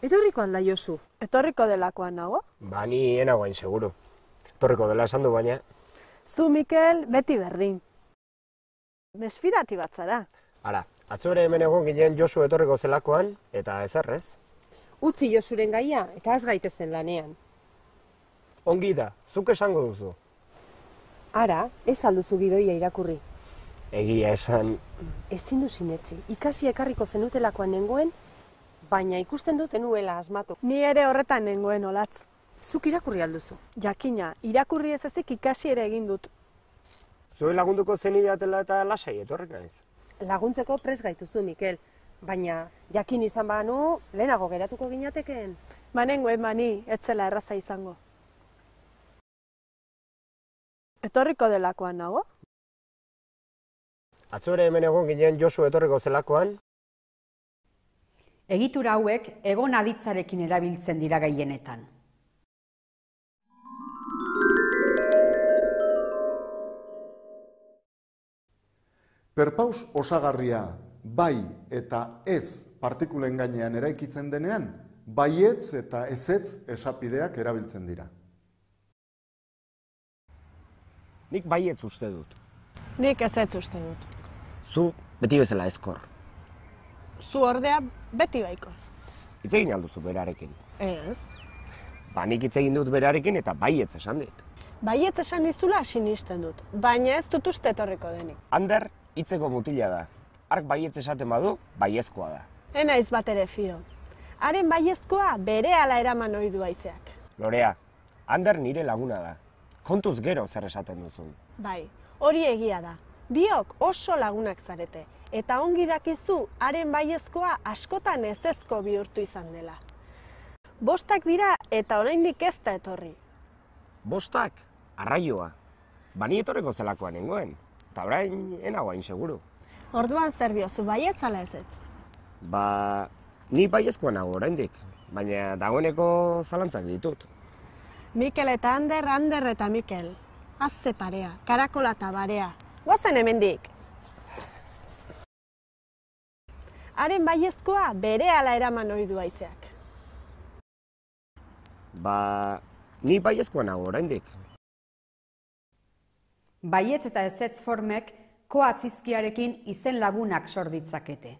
Etorriko alda jozu? Etorriko delakoan nago? Ba, ni enagoa seguru. Etorriko dela esan du baina. Zu, Mikel, beti berdin. Mesfidati bat zara. Ara, atzo hemen egon ginen Josu etorriko zelakoan, eta ez errez. Utzi Josuren gaia, eta ez gaitezen lanean. Ongi da, zuk esango duzu. Ara, ez alduzu bidoia irakurri. Egia esan. Ez zindu sinetxe, ikasi ekarriko zenutelakoan nengoen, baina ikusten dut enuela asmatu. Ni ere horretan nengoen olatz. Zuk irakurri alduzu? Jakina, irakurri ez ezik ikasi ere egin dut. Zuen lagunduko zen idatela eta lasai, etorreka ez? Laguntzeko pres gaituzu, Mikel. Baina, jakin izan banu, lehenago geratuko ginateken. Manengo, ba, emani, ez zela erraza izango. Etorriko delakoan nago? Atzore hemen egon ginen Josu etorriko zelakoan, egitura hauek egon aditzarekin erabiltzen dira gaienetan. Perpaus osagarria bai eta ez partikulen gainean eraikitzen denean, baietz eta ezetz esapideak erabiltzen dira. Nik baietz uste dut. Nik ezetz uste dut. Zu beti bezala ezkor zu ordea beti baiko. Itz egin alduzu berarekin. Ez. Ba, nik itz egin dut berarekin eta baietz esan dit. Baietz esan dizula sinisten dut, baina ez dut uste etorriko denik. Ander, itzeko mutila da. Ark baietz esaten badu, baiezkoa da. Ena ez bat ere fio. Haren baiezkoa bere ala eraman ohi du aizeak. Lorea, Ander nire laguna da. Kontuz gero zer esaten duzun. Bai, hori egia da. Biok oso lagunak zarete, eta ongi dakizu haren baiezkoa askotan ezezko bihurtu izan dela. Bostak dira eta oraindik ez da etorri. Bostak, arraioa. Bani etorreko zelakoan nengoen, eta orain enagoain seguru. Orduan zer diozu baietzala ez ez? Ba, ni baiezkoan nago oraindik, baina dagoeneko zalantzak ditut. Mikel eta Ander, Ander eta Mikel. Azze parea, karakola eta barea. Guazen hemendik. haren baiezkoa bere ala eraman ohi du aizeak. Ba, ni baiezkoa nago oraindik. Baietz eta ezetz formek koatzizkiarekin izen lagunak sorditzakete.